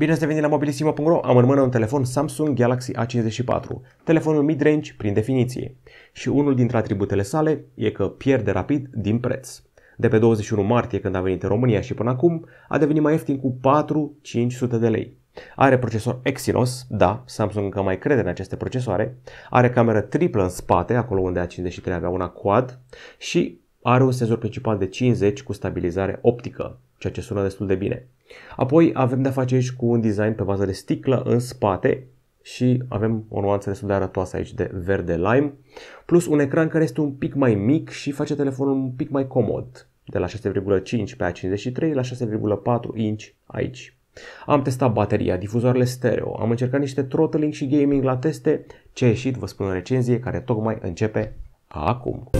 Bine ați revenit la mobilisimo.ro, am în mână un telefon Samsung Galaxy A54, telefonul mid-range prin definiție. Și unul dintre atributele sale e că pierde rapid din preț. De pe 21 martie când a venit în România și până acum, a devenit mai ieftin cu 4-500 de lei. Are procesor Exynos, da, Samsung încă mai crede în aceste procesoare, are cameră triplă în spate, acolo unde A53 avea una quad, și are un senzor principal de 50 cu stabilizare optică, ceea ce sună destul de bine. Apoi avem de-a face aici cu un design pe bază de sticlă în spate și avem o nuanță destul de arătoasă aici de verde lime, plus un ecran care este un pic mai mic și face telefonul un pic mai comod, de la 6,5 pe A53 la 6,4 inch aici. Am testat bateria, difuzoarele stereo, am încercat niște throttling și gaming la teste, ce a ieșit vă spun în recenzie care tocmai începe acum.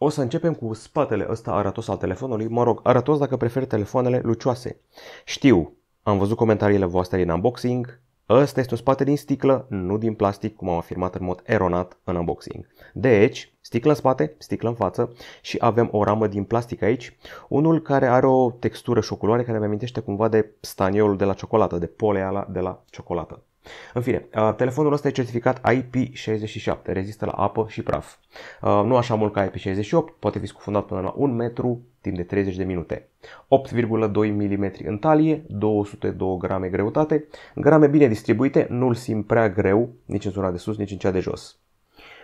O să începem cu spatele ăsta arătos al telefonului, mă rog, arătos dacă preferi telefoanele lucioase. Știu, am văzut comentariile voastre din unboxing, Ăsta este un spate din sticlă, nu din plastic, cum am afirmat în mod eronat în unboxing. Deci, sticlă în spate, sticlă în față și avem o ramă din plastic aici, unul care are o textură și o culoare care mi amintește cumva de staniolul de la ciocolată, de poleala de la ciocolată. În fine, uh, telefonul ăsta e certificat IP67, rezistă la apă și praf. Uh, nu așa mult ca IP68, poate fi scufundat până la 1 metru timp de 30 de minute. 8,2 mm în talie, 202 grame greutate, grame bine distribuite, nu-l simt prea greu nici în zona de sus, nici în cea de jos.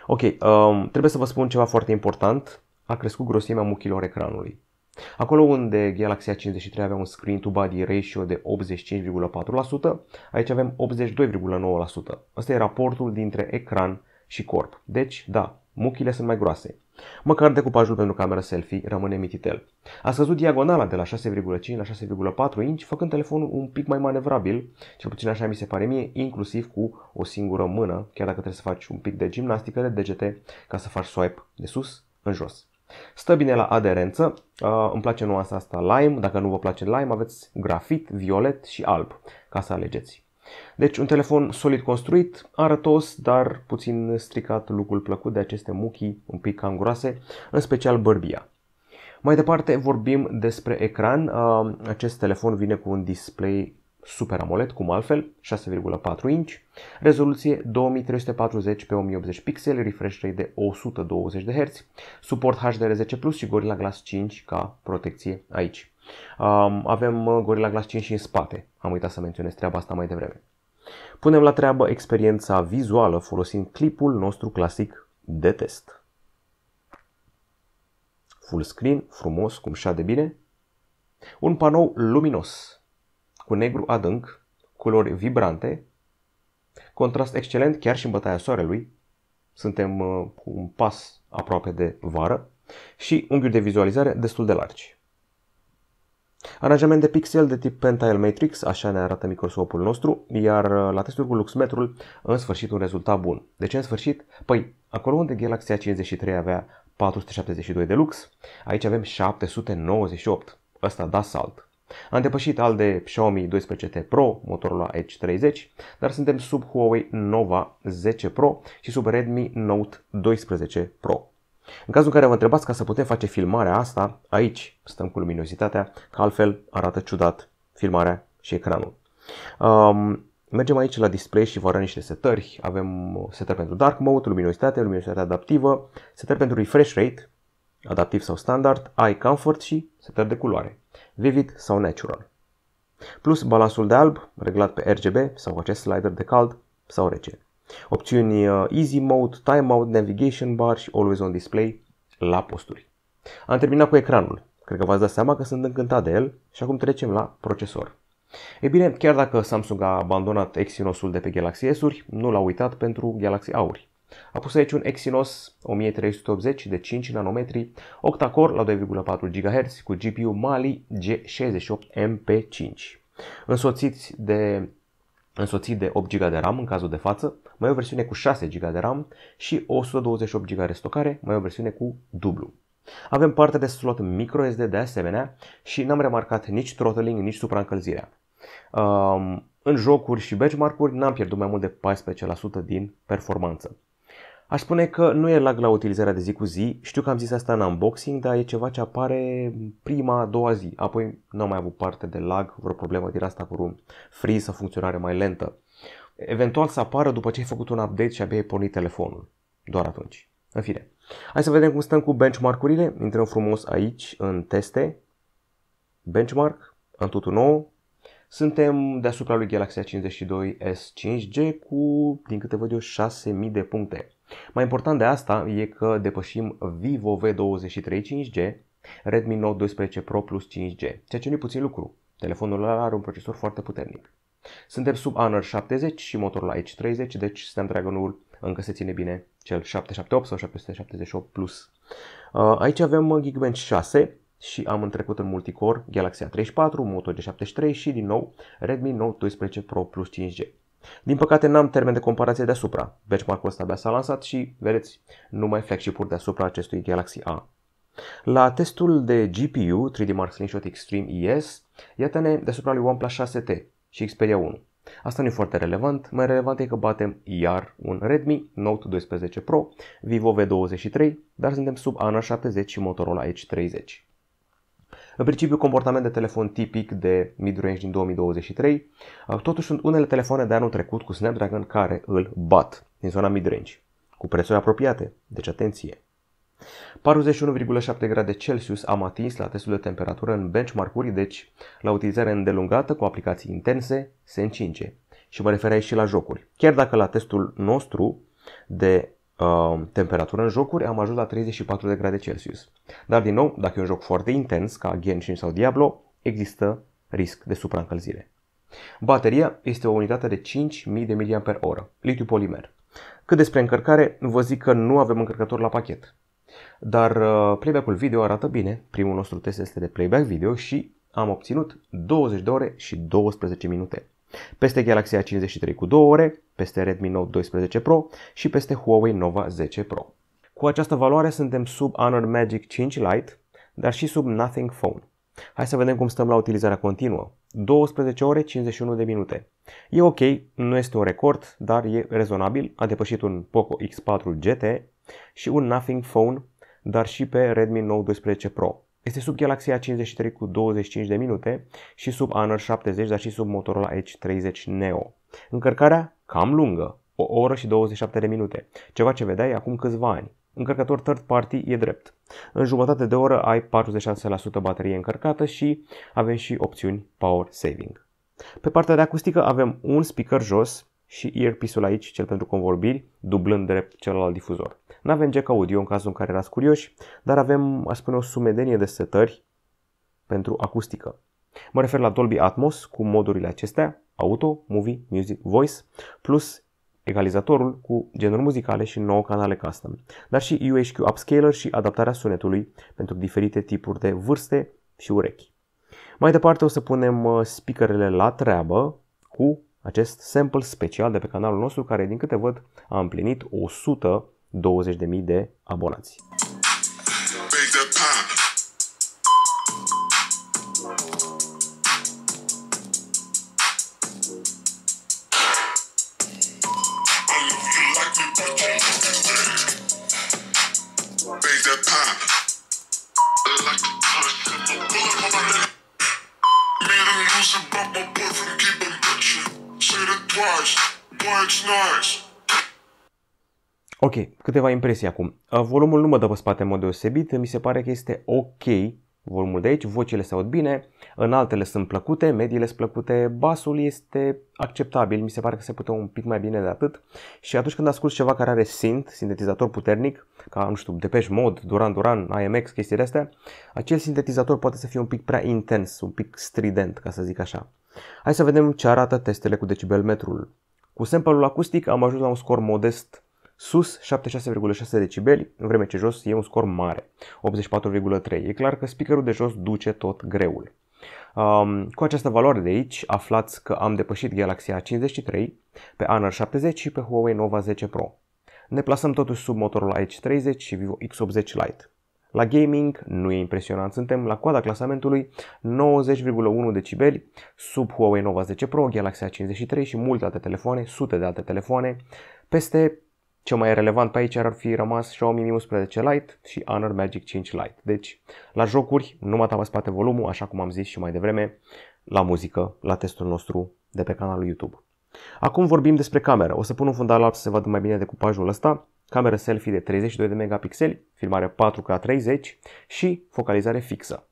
Ok, um, trebuie să vă spun ceva foarte important. A crescut grosimea muchilor ecranului. Acolo unde Galaxy A53 avea un screen to body ratio de 85,4%, aici avem 82,9%. Asta e raportul dintre ecran și corp. Deci, da, muchile sunt mai groase. Măcar decupajul pentru camera selfie rămâne mititel. A scăzut diagonala de la 6,5 la 6,4 inch, făcând telefonul un pic mai manevrabil, cel puțin așa mi se pare mie, inclusiv cu o singură mână, chiar dacă trebuie să faci un pic de gimnastică de degete ca să faci swipe de sus în jos. Stă bine la aderență, uh, îmi place nuanța asta lime, dacă nu vă place lime aveți grafit, violet și alb ca să alegeți. Deci un telefon solid construit, arătos, dar puțin stricat lucrul plăcut de aceste muchii un pic cam groase, în special bărbia. Mai departe vorbim despre ecran. Uh, acest telefon vine cu un display Super AMOLED, cum altfel, 6,4 inch, rezoluție 2340 pe 1080 pixeli, refresh rate de 120 de Hz, suport HDR10 Plus și Gorilla Glass 5 ca protecție aici. Um, avem uh, Gorilla Glass 5 și în spate, am uitat să menționez treaba asta mai devreme. Punem la treabă experiența vizuală folosind clipul nostru clasic de test. Full screen, frumos, cum șade bine. Un panou luminos, cu negru adânc, culori vibrante, contrast excelent chiar și în bătaia soarelui, suntem uh, cu un pas aproape de vară și unghiuri de vizualizare destul de largi. Aranjament de pixel de tip Pentile Matrix, așa ne arată microscopul nostru, iar uh, la testul cu luxmetrul, în sfârșit un rezultat bun. De ce în sfârșit? Păi, acolo unde Galaxy a 53 avea 472 de lux, aici avem 798. Ăsta da salt. Am depășit al de Xiaomi 12T Pro, Motorola Edge 30, dar suntem sub Huawei Nova 10 Pro și sub Redmi Note 12 Pro. În cazul în care vă întrebați ca să putem face filmarea asta, aici stăm cu luminositatea, că altfel arată ciudat filmarea și ecranul. Um, mergem aici la display și vă arăt niște setări. Avem uh, setări pentru dark mode, luminositate, luminositate adaptivă, setări pentru refresh rate, adaptiv sau standard, ai comfort și setări de culoare, vivid sau natural. Plus balansul de alb, reglat pe RGB sau cu acest slider de cald sau rece. Opțiuni uh, Easy Mode, Time Mode, Navigation Bar și Always On Display la posturi. Am terminat cu ecranul. Cred că v-ați dat seama că sunt încântat de el și acum trecem la procesor. Ei bine, chiar dacă Samsung a abandonat Exynos-ul de pe Galaxy S-uri, nu l-a uitat pentru Galaxy Auri. A pus aici un Exynos 1380 de 5 nanometri, octa-core la 2,4 GHz cu GPU Mali G68MP5. Însoțit de însoțit de 8 GB de RAM în cazul de față, mai o versiune cu 6 GB de RAM și 128 GB de stocare, mai o versiune cu dublu. Avem parte de slot microSD de asemenea și n-am remarcat nici throttling, nici supraîncălzirea. Um, în jocuri și benchmark-uri n-am pierdut mai mult de 14% din performanță. Aș spune că nu e lag la utilizarea de zi cu zi, știu că am zis asta în unboxing, dar e ceva ce apare prima, a doua zi. Apoi nu am mai avut parte de lag, vreo problemă din asta cu freeze sau funcționare mai lentă. Eventual să apară după ce ai făcut un update și abia ai pornit telefonul. Doar atunci. În fine. Hai să vedem cum stăm cu benchmark-urile. Intrăm frumos aici în teste. Benchmark, în totul nou. Suntem deasupra lui Galaxy A52 S5G cu, din câte văd eu, 6000 de puncte. Mai important de asta e că depășim Vivo V23 5G, Redmi Note 12 Pro Plus 5G, ceea ce nu e puțin lucru. Telefonul ăla are un procesor foarte puternic. Suntem sub Honor 70 și Motorola h 30, deci Snapdragon-ul încă se ține bine, cel 778 sau 778 Plus. Uh, aici avem Geekbench 6 și am întrecut în multicore Galaxy A34, Moto G73 și din nou Redmi Note 12 Pro Plus 5G. Din păcate n-am termen de comparație deasupra. Benchmark-ul ăsta abia s-a lansat și, vedeți, nu mai și pur deasupra acestui Galaxy A. La testul de GPU 3D Mark Slingshot Extreme ES, iată-ne deasupra lui OnePlus 6T și Xperia 1. Asta nu e foarte relevant, mai relevant e că batem iar un Redmi Note 12 Pro, Vivo V23, dar suntem sub ANA 70 și Motorola Edge 30. În principiu, comportament de telefon tipic de mid-range din 2023. Uh, totuși sunt unele telefoane de anul trecut cu Snapdragon care îl bat din zona mid-range, cu prețuri apropiate, deci atenție. 41,7 grade Celsius am atins la testul de temperatură în benchmark-uri, deci la utilizare îndelungată cu aplicații intense, se încinge. Și mă refer aici și la jocuri. Chiar dacă la testul nostru de Um, temperatură în jocuri, am ajuns la 34 de grade Celsius. Dar din nou, dacă e un joc foarte intens, ca Genshin sau Diablo, există risc de supraîncălzire. Bateria este o unitate de 5000 de mAh, litiu polimer. Cât despre încărcare, vă zic că nu avem încărcător la pachet. Dar uh, playback-ul video arată bine, primul nostru test este de playback video și am obținut 20 de ore și 12 minute peste Galaxy A53 cu 2 ore, peste Redmi Note 12 Pro și peste Huawei Nova 10 Pro. Cu această valoare suntem sub Honor Magic 5 Lite, dar și sub Nothing Phone. Hai să vedem cum stăm la utilizarea continuă. 12 ore 51 de minute. E ok, nu este un record, dar e rezonabil. A depășit un Poco X4 GT și un Nothing Phone, dar și pe Redmi Note 12 Pro. Este sub Galaxy A53 cu 25 de minute și sub Honor 70, dar și sub Motorola Edge 30 Neo. Încărcarea cam lungă, o oră și 27 de minute, ceva ce vedeai acum câțiva ani. Încărcător third party e drept. În jumătate de oră ai 46% baterie încărcată și avem și opțiuni power saving. Pe partea de acustică avem un speaker jos și earpiece-ul aici, cel pentru convorbiri, dublând drept celălalt difuzor. Nu avem jack audio în cazul în care erați curioși, dar avem, a spune, o sumedenie de setări pentru acustică. Mă refer la Dolby Atmos cu modurile acestea, auto, movie, music, voice, plus egalizatorul cu genuri muzicale și 9 canale custom, dar și UHQ upscaler și adaptarea sunetului pentru diferite tipuri de vârste și urechi. Mai departe o să punem uh, speakerele la treabă cu acest sample special de pe canalul nostru care din câte văd a împlinit 100 20.000 de abonați. Ok, câteva impresii acum. Uh, volumul nu mă dă pe spate în mod deosebit, mi se pare că este ok volumul de aici, vocile se aud bine, în altele sunt plăcute, mediile sunt plăcute, basul este acceptabil, mi se pare că se putea un pic mai bine de atât și atunci când ascult ceva care are sint, sintetizator puternic, ca, nu știu, Depeche Mode, Duran Duran, IMX, chestiile astea, acel sintetizator poate să fie un pic prea intens, un pic strident, ca să zic așa. Hai să vedem ce arată testele cu decibelmetrul. Cu sample acustic am ajuns la un scor modest Sus 76,6 decibeli, în vreme ce jos e un scor mare, 84,3. E clar că speakerul de jos duce tot greul. Um, cu această valoare de aici aflați că am depășit Galaxy A53 pe Honor 70 și pe Huawei Nova 10 Pro. Ne plasăm totuși sub Motorola h 30 și Vivo X80 Lite. La gaming nu e impresionant, suntem la coada clasamentului 90,1 decibeli sub Huawei Nova 10 Pro, Galaxy A53 și multe alte telefoane, sute de alte telefoane, peste cel mai relevant pe aici ar fi rămas Xiaomi Mi 11 Lite și Honor Magic 5 Lite. Deci, la jocuri, nu mă spate volumul, așa cum am zis și mai devreme, la muzică, la testul nostru de pe canalul YouTube. Acum vorbim despre cameră. O să pun un fundal alb să se vadă mai bine decupajul ăsta. Cameră selfie de 32 de megapixeli, filmare 4K 30 și focalizare fixă.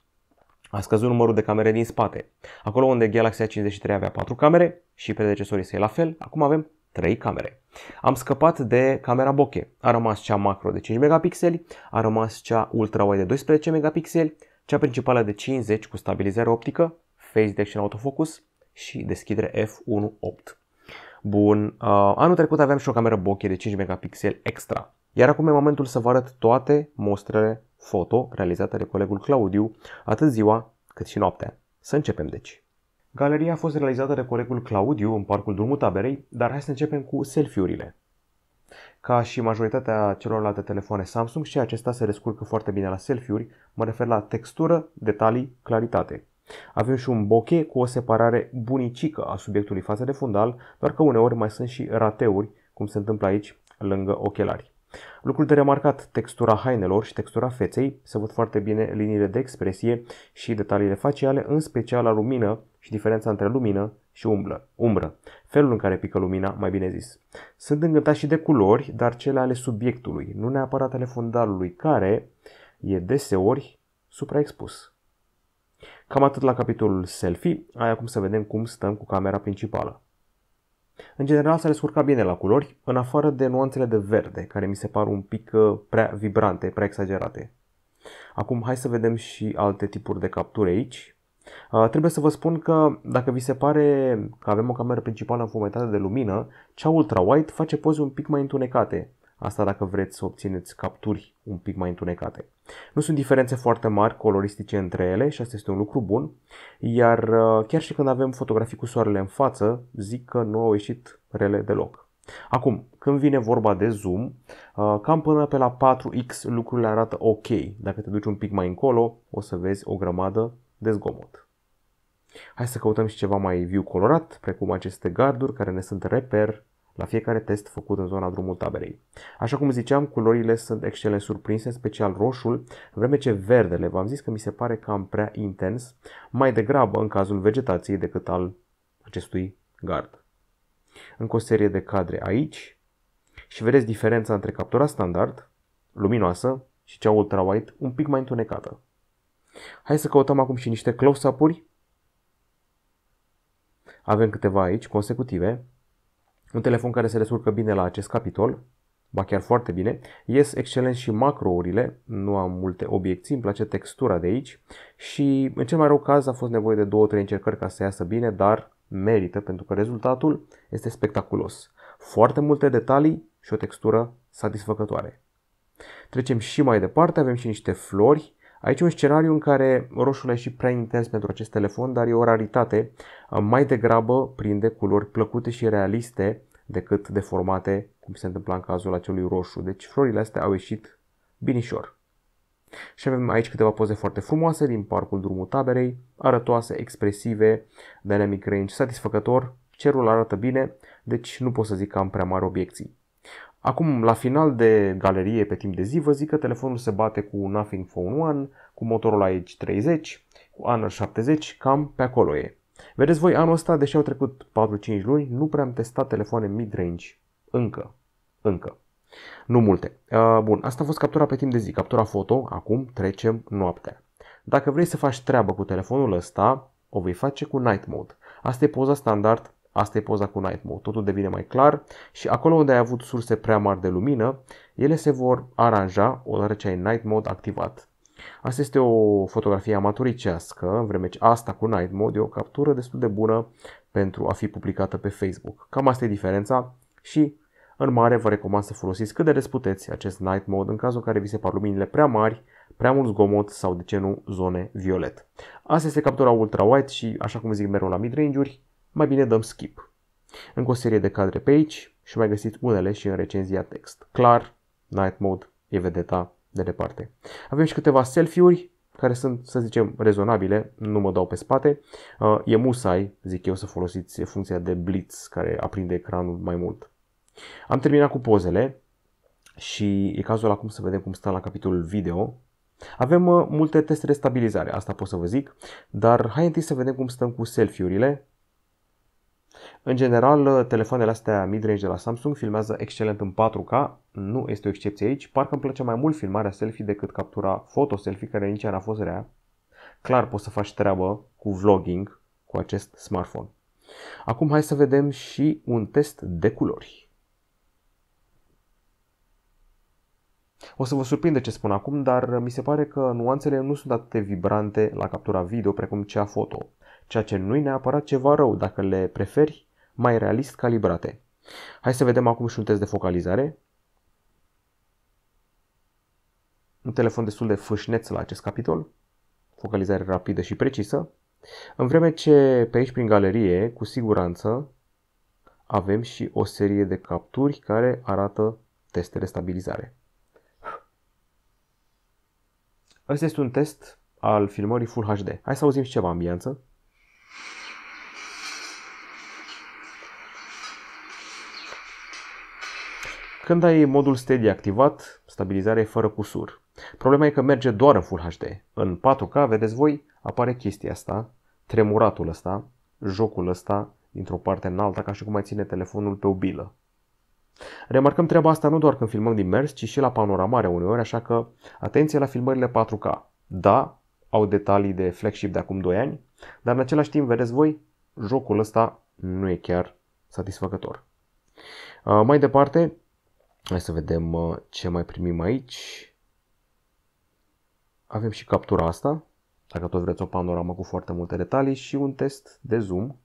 A scăzut numărul de camere din spate. Acolo unde Galaxy A53 avea 4 camere și predecesorii săi la fel, acum avem 3 camere. Am scăpat de camera bokeh. A rămas cea macro de 5 megapixeli, a rămas cea ultra wide de 12 megapixeli, cea principală de 50 cu stabilizare optică, face detection autofocus și deschidere f1.8. Bun, uh, anul trecut aveam și o cameră bokeh de 5 megapixeli extra. Iar acum e momentul să vă arăt toate mostrele foto realizate de colegul Claudiu, atât ziua cât și noaptea. Să începem deci. Galeria a fost realizată de colegul Claudiu în parcul Drumul Taberei, dar hai să începem cu selfie-urile. Ca și majoritatea celorlalte telefoane Samsung și acesta se descurcă foarte bine la selfie-uri, mă refer la textură, detalii, claritate. Avem și un bokeh cu o separare bunicică a subiectului față de fundal, doar că uneori mai sunt și rateuri, cum se întâmplă aici, lângă ochelari. Lucrul de remarcat, textura hainelor și textura feței, se văd foarte bine liniile de expresie și detaliile faciale, în special la lumină, și diferența între lumină și umblă, umbră, felul în care pică lumina, mai bine zis. Sunt îngântat și de culori, dar cele ale subiectului, nu neapărat ale fundalului, care e deseori supraexpus. Cam atât la capitolul selfie, ai acum să vedem cum stăm cu camera principală. În general s-a descurcat bine la culori, în afară de nuanțele de verde, care mi se par un pic uh, prea vibrante, prea exagerate. Acum hai să vedem și alte tipuri de capturi aici. Uh, trebuie să vă spun că dacă vi se pare că avem o cameră principală înfometată de lumină, cea ultra-wide face poze un pic mai întunecate. Asta dacă vreți să obțineți capturi un pic mai întunecate. Nu sunt diferențe foarte mari coloristice între ele și asta este un lucru bun, iar uh, chiar și când avem fotografii cu soarele în față, zic că nu au ieșit rele deloc. Acum, când vine vorba de zoom, uh, cam până pe la 4x lucrurile arată ok. Dacă te duci un pic mai încolo, o să vezi o grămadă de zgomot. Hai să căutăm și ceva mai viu colorat, precum aceste garduri care ne sunt reper la fiecare test făcut în zona drumul taberei. Așa cum ziceam, culorile sunt excelent surprinse, în special roșul, în vreme ce verdele, v-am zis că mi se pare cam prea intens, mai degrabă în cazul vegetației decât al acestui gard. Încă o serie de cadre aici și vedeți diferența între captura standard, luminoasă, și cea ultra-white, un pic mai întunecată. Hai să căutăm acum și niște close-up-uri. Avem câteva aici, consecutive. Un telefon care se resurcă bine la acest capitol, ba chiar foarte bine. Ies excelent și macrourile, nu am multe obiecții, îmi place textura de aici. Și în cel mai rău caz a fost nevoie de 2-3 încercări ca să iasă bine, dar merită pentru că rezultatul este spectaculos. Foarte multe detalii și o textură satisfăcătoare. Trecem și mai departe, avem și niște flori Aici e un scenariu în care roșul e și prea intens pentru acest telefon, dar e o raritate. Mai degrabă prinde culori plăcute și realiste decât deformate, cum se întâmpla în cazul acelui roșu. Deci florile astea au ieșit binișor. Și avem aici câteva poze foarte frumoase din parcul drumul taberei, arătoase, expresive, dynamic range satisfăcător, cerul arată bine, deci nu pot să zic că am prea mari obiecții. Acum, la final de galerie, pe timp de zi, vă zic că telefonul se bate cu Nothing Phone 1, cu Motorola Edge 30, cu Honor 70, cam pe acolo e. Vedeți voi, anul ăsta, deși au trecut 4-5 luni, nu prea am testat telefoane mid-range. Încă. Încă. Nu multe. Uh, bun, asta a fost captura pe timp de zi, captura foto, acum trecem noaptea. Dacă vrei să faci treabă cu telefonul ăsta, o vei face cu Night Mode. Asta e poza standard Asta e poza cu Night Mode. Totul devine mai clar și acolo unde ai avut surse prea mari de lumină, ele se vor aranja odată ce ai Night Mode activat. Asta este o fotografie amatoricească, în vreme ce asta cu Night Mode e o captură destul de bună pentru a fi publicată pe Facebook. Cam asta e diferența și în mare vă recomand să folosiți cât de des puteți acest Night Mode în cazul în care vi se par luminile prea mari, prea mult zgomot sau de ce nu zone violet. Asta este captura ultra-wide și așa cum zic mereu la mid-range-uri, mai bine dăm skip. Încă o serie de cadre pe aici și mai găsiți unele și în recenzia text. Clar, Night Mode e vedeta de departe. Avem și câteva selfie-uri care sunt, să zicem, rezonabile, nu mă dau pe spate. Uh, e musai, zic eu, să folosiți funcția de blitz care aprinde ecranul mai mult. Am terminat cu pozele și e cazul acum să vedem cum stă la capitolul video. Avem uh, multe teste de stabilizare, asta pot să vă zic, dar hai întâi să vedem cum stăm cu selfie-urile în general, telefoanele astea midrange de la Samsung filmează excelent în 4K, nu este o excepție aici, parcă îmi place mai mult filmarea selfie decât captura foto-selfie, care nici n-a fost rea. Clar poți să faci treabă cu vlogging cu acest smartphone. Acum hai să vedem și un test de culori. O să vă surprinde ce spun acum, dar mi se pare că nuanțele nu sunt atât de vibrante la captura video precum cea foto ceea ce nu-i neapărat ceva rău dacă le preferi mai realist calibrate. Hai să vedem acum și un test de focalizare. Un telefon destul de fâșneț la acest capitol, focalizare rapidă și precisă, în vreme ce pe aici prin galerie, cu siguranță, avem și o serie de capturi care arată teste de stabilizare. Ăsta este un test al filmării Full HD. Hai să auzim și ceva ambianță. Când ai modul steady activat, stabilizare fără cusur. Problema e că merge doar în Full HD. În 4K, vedeți voi, apare chestia asta, tremuratul ăsta, jocul ăsta, dintr-o parte în alta, ca și cum ai ține telefonul pe o bilă. Remarcăm treaba asta nu doar când filmăm din mers, ci și la panoramare uneori, așa că atenție la filmările 4K. Da, au detalii de flagship de acum 2 ani, dar în același timp, vedeți voi, jocul ăsta nu e chiar satisfăcător. Uh, mai departe, Hai să vedem uh, ce mai primim aici. Avem și captura asta, dacă tot vreți o panoramă cu foarte multe detalii și un test de zoom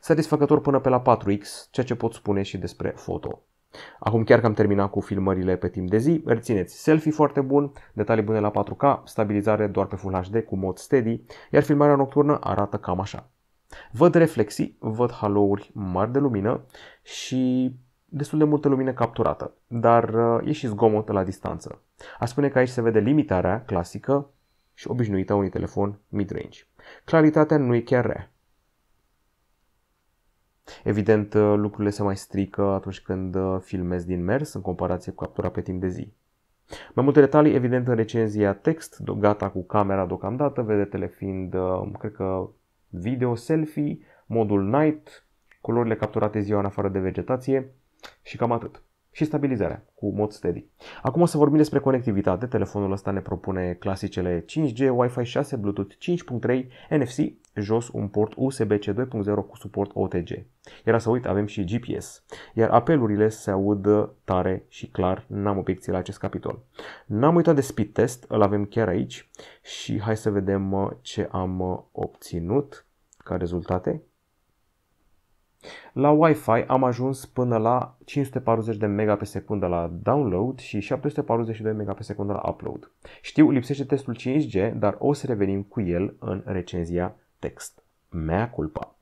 satisfăcător până pe la 4x, ceea ce pot spune și despre foto. Acum chiar că am terminat cu filmările pe timp de zi, rețineți selfie foarte bun, detalii bune la 4K, stabilizare doar pe Full HD cu mod steady, iar filmarea nocturnă arată cam așa. Văd reflexii, văd halouri mari de lumină și destul de multă lumină capturată, dar uh, e și zgomot la distanță. Aș spune că aici se vede limitarea clasică și obișnuită a unui telefon mid-range. Claritatea nu e chiar rea. Evident, uh, lucrurile se mai strică atunci când uh, filmezi din mers în comparație cu captura pe timp de zi. Mai multe detalii, evident, în recenzia text, gata cu camera deocamdată, vedetele fiind, cred că, video selfie, modul night, culorile capturate ziua în afară de vegetație, și cam atât. Și stabilizarea cu mod steady. Acum o să vorbim despre conectivitate. Telefonul ăsta ne propune clasicele 5G, Wi-Fi 6, Bluetooth 5.3, NFC, jos un port USB-C 2.0 cu suport OTG. Iar să uit, avem și GPS. Iar apelurile se aud tare și clar, n-am obiecții la acest capitol. N-am uitat de speed test, îl avem chiar aici și hai să vedem ce am obținut ca rezultate. La Wi-Fi am ajuns până la 540 de mega pe secundă la download și 742 mega pe secundă la upload. Știu, lipsește testul 5G, dar o să revenim cu el în recenzia text. Mea culpa.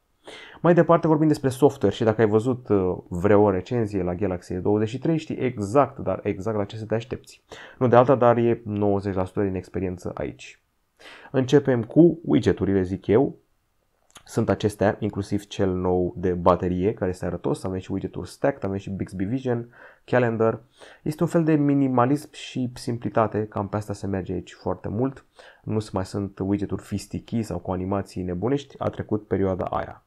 Mai departe vorbim despre software și dacă ai văzut uh, vreo recenzie la Galaxy 23 știi exact, dar exact la ce să te aștepți. Nu de alta, dar e 90% din experiență aici. Începem cu widgeturile, zic eu, sunt acestea, inclusiv cel nou de baterie, care este arătos, avem și widget-uri stacked, avem și Bixby Vision, calendar. Este un fel de minimalism și simplitate, cam pe asta se merge aici foarte mult. Nu mai sunt widget-uri fistichii sau cu animații nebunești, a trecut perioada aia.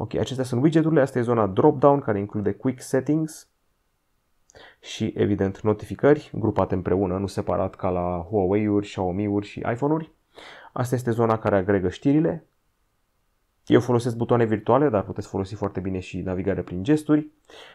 Ok, acestea sunt widgeturile, asta e zona drop-down care include quick settings și evident notificări grupate împreună, nu separat ca la Huawei-uri, Xiaomi-uri și iPhone-uri. Asta este zona care agregă știrile, eu folosesc butoane virtuale, dar puteți folosi foarte bine și navigarea prin gesturi.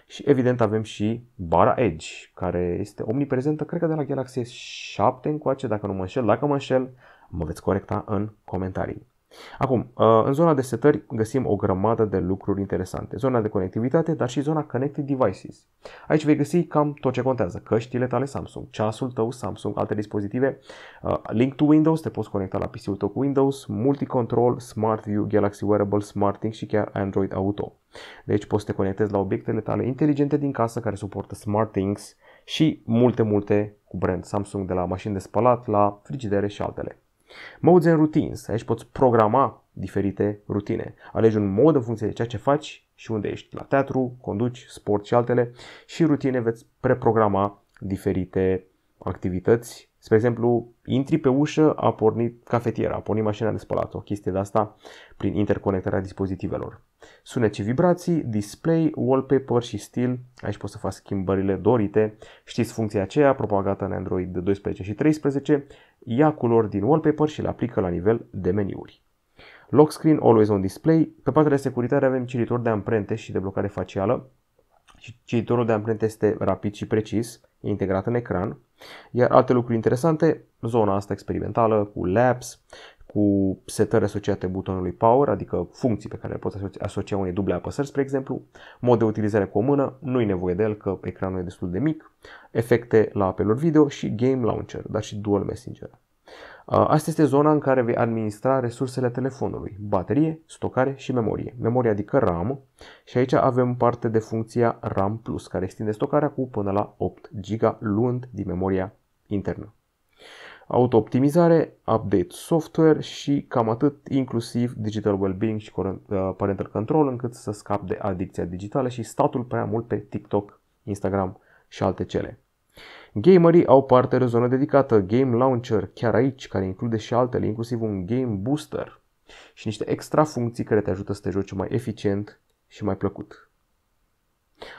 Și evident avem și bara Edge, care este omniprezentă, cred că de la Galaxy S7 încoace, dacă nu mă înșel. Dacă mă înșel, mă veți corecta în comentarii. Acum, uh, în zona de setări găsim o grămadă de lucruri interesante. Zona de conectivitate, dar și zona Connected Devices. Aici vei găsi cam tot ce contează. Căștile tale Samsung, ceasul tău Samsung, alte dispozitive, uh, link to Windows, te poți conecta la PC-ul tău cu Windows, Multicontrol, Smart View, Galaxy Wearable, SmartThings și chiar Android Auto. Deci poți să te conectezi la obiectele tale inteligente din casă care suportă SmartThings și multe, multe cu brand Samsung de la mașini de spălat la frigidere și altele. Modes and routines. Aici poți programa diferite rutine. Alegi un mod în funcție de ceea ce faci și unde ești. La teatru, conduci, sport și altele. Și rutine veți preprograma diferite activități. Spre exemplu, intri pe ușă, a pornit cafetiera, a pornit mașina de spălat, o chestie de asta prin interconectarea dispozitivelor. Sunet și vibrații, display, wallpaper și stil. Aici poți să faci schimbările dorite. Știți funcția aceea propagată în Android 12 și 13. Ia culori din wallpaper și le aplică la nivel de meniuri. Lock screen, always on display. Pe partea de securitate avem cititor de amprente și de blocare facială. Cititorul de amprente este rapid și precis, integrat în ecran. Iar alte lucruri interesante, zona asta experimentală cu labs, cu setări asociate butonului power, adică funcții pe care le poți asocia unei duble apăsări, spre exemplu, mod de utilizare cu o mână, nu e nevoie de el că ecranul e destul de mic, efecte la apeluri video și game launcher, dar și dual messenger. Asta este zona în care vei administra resursele telefonului, baterie, stocare și memorie. Memoria, adică RAM și aici avem parte de funcția RAM+, Plus care extinde stocarea cu până la 8 GB luând din memoria internă autooptimizare, update software și cam atât, inclusiv digital well-being și uh, parental control, încât să scap de adicția digitală și statul prea mult pe TikTok, Instagram și alte cele. Gamerii au parte de o zonă dedicată, Game Launcher, chiar aici, care include și altele, inclusiv un Game Booster și niște extra funcții care te ajută să te joci mai eficient și mai plăcut.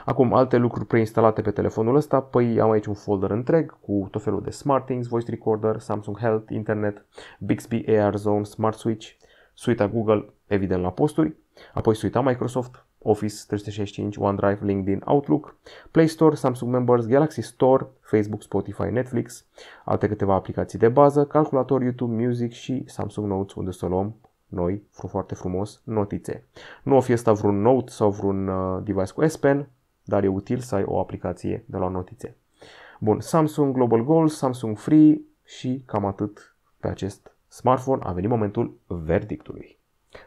Acum, alte lucruri preinstalate pe telefonul ăsta, păi am aici un folder întreg cu tot felul de SmartThings, Voice Recorder, Samsung Health, Internet, Bixby, AR Zone, Smart Switch, suita Google, evident la posturi, apoi suita Microsoft, Office 365, OneDrive, LinkedIn, Outlook, Play Store, Samsung Members, Galaxy Store, Facebook, Spotify, Netflix, alte câteva aplicații de bază, calculator, YouTube, Music și Samsung Notes, unde să luăm noi, foarte frumos, notițe. Nu o fi asta vreun Note sau vreun uh, device cu S Pen, dar e util să ai o aplicație de la notițe. Bun, Samsung Global Goals, Samsung Free și cam atât pe acest smartphone a venit momentul verdictului.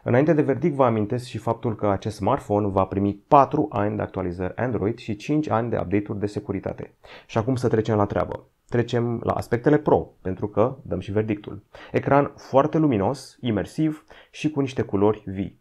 Înainte de verdict vă amintesc și faptul că acest smartphone va primi 4 ani de actualizări Android și 5 ani de update-uri de securitate. Și acum să trecem la treabă. Trecem la aspectele pro, pentru că dăm și verdictul. Ecran foarte luminos, imersiv și cu niște culori vii.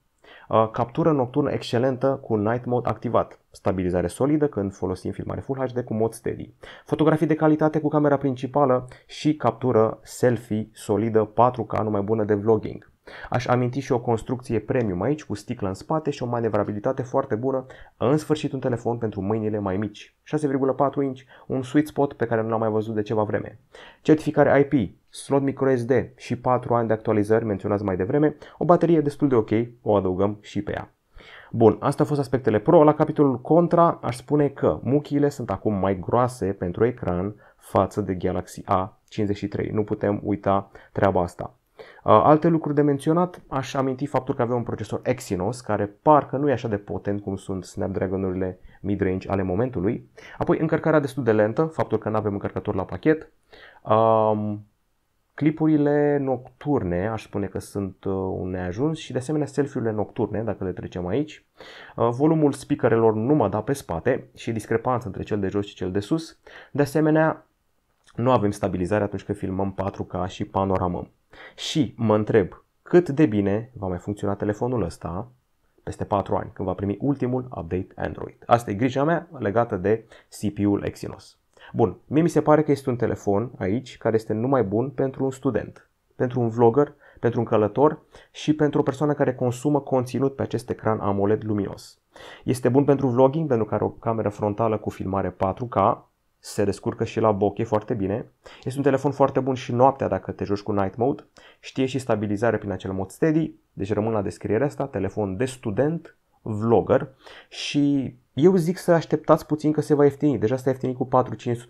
Uh, captură nocturnă excelentă cu night mode activat. Stabilizare solidă când folosim filmare Full HD cu mod steady. Fotografii de calitate cu camera principală și captură selfie solidă 4K numai bună de vlogging. Aș aminti și o construcție premium aici cu sticlă în spate și o manevrabilitate foarte bună, în sfârșit un telefon pentru mâinile mai mici. 6,4 inch, un sweet spot pe care nu l-am mai văzut de ceva vreme. Certificare IP, slot microSD și 4 ani de actualizări menționați mai devreme, o baterie destul de ok, o adăugăm și pe ea. Bun, asta au fost aspectele pro. La capitolul contra aș spune că muchiile sunt acum mai groase pentru ecran față de Galaxy A53. Nu putem uita treaba asta. Alte lucruri de menționat, aș aminti faptul că avem un procesor Exynos care parcă nu e așa de potent cum sunt Snapdragon-urile midrange ale momentului. Apoi încărcarea destul de lentă, faptul că nu avem încărcător la pachet. Um, Clipurile nocturne, aș spune că sunt uh, un neajuns și de asemenea selfie-urile nocturne, dacă le trecem aici. Uh, volumul speakerelor nu mă da pe spate și discrepanța între cel de jos și cel de sus. De asemenea, nu avem stabilizare atunci când filmăm 4K și panoramăm. Și mă întreb cât de bine va mai funcționa telefonul ăsta peste 4 ani, când va primi ultimul update Android. Asta e grija mea legată de CPU-ul Exynos. Bun, mie mi se pare că este un telefon aici care este numai bun pentru un student, pentru un vlogger, pentru un călător și pentru o persoană care consumă conținut pe acest ecran AMOLED luminos. Este bun pentru vlogging pentru că are o cameră frontală cu filmare 4K, se descurcă și la bokeh foarte bine. Este un telefon foarte bun și noaptea dacă te joci cu night mode. Știe și stabilizare prin acel mod steady, deci rămân la descrierea asta, telefon de student, vlogger și eu zic să așteptați puțin că se va ieftini. Deja s-a ieftinit cu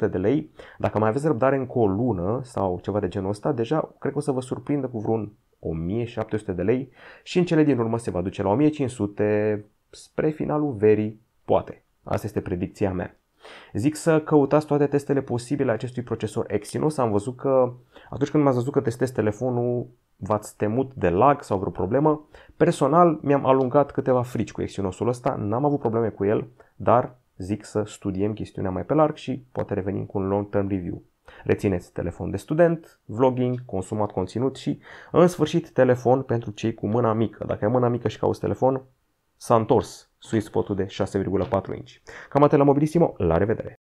4-500 de lei. Dacă mai aveți răbdare încă o lună sau ceva de genul ăsta, deja cred că o să vă surprindă cu vreun 1700 de lei și în cele din urmă se va duce la 1500 spre finalul verii, poate. Asta este predicția mea. Zic să căutați toate testele posibile acestui procesor Exynos. Am văzut că atunci când m-ați văzut că testez telefonul, v-ați temut de lag sau vreo problemă. Personal mi-am alungat câteva frici cu Exynosul ăsta, n-am avut probleme cu el, dar zic să studiem chestiunea mai pe larg și poate revenim cu un long-term review. Rețineți telefon de student, vlogging, consumat conținut și, în sfârșit, telefon pentru cei cu mâna mică. Dacă ai mâna mică și cauți telefon, s-a întors sweet spot-ul de 6,4 inci. Cam atât la Mobilissimo, la revedere!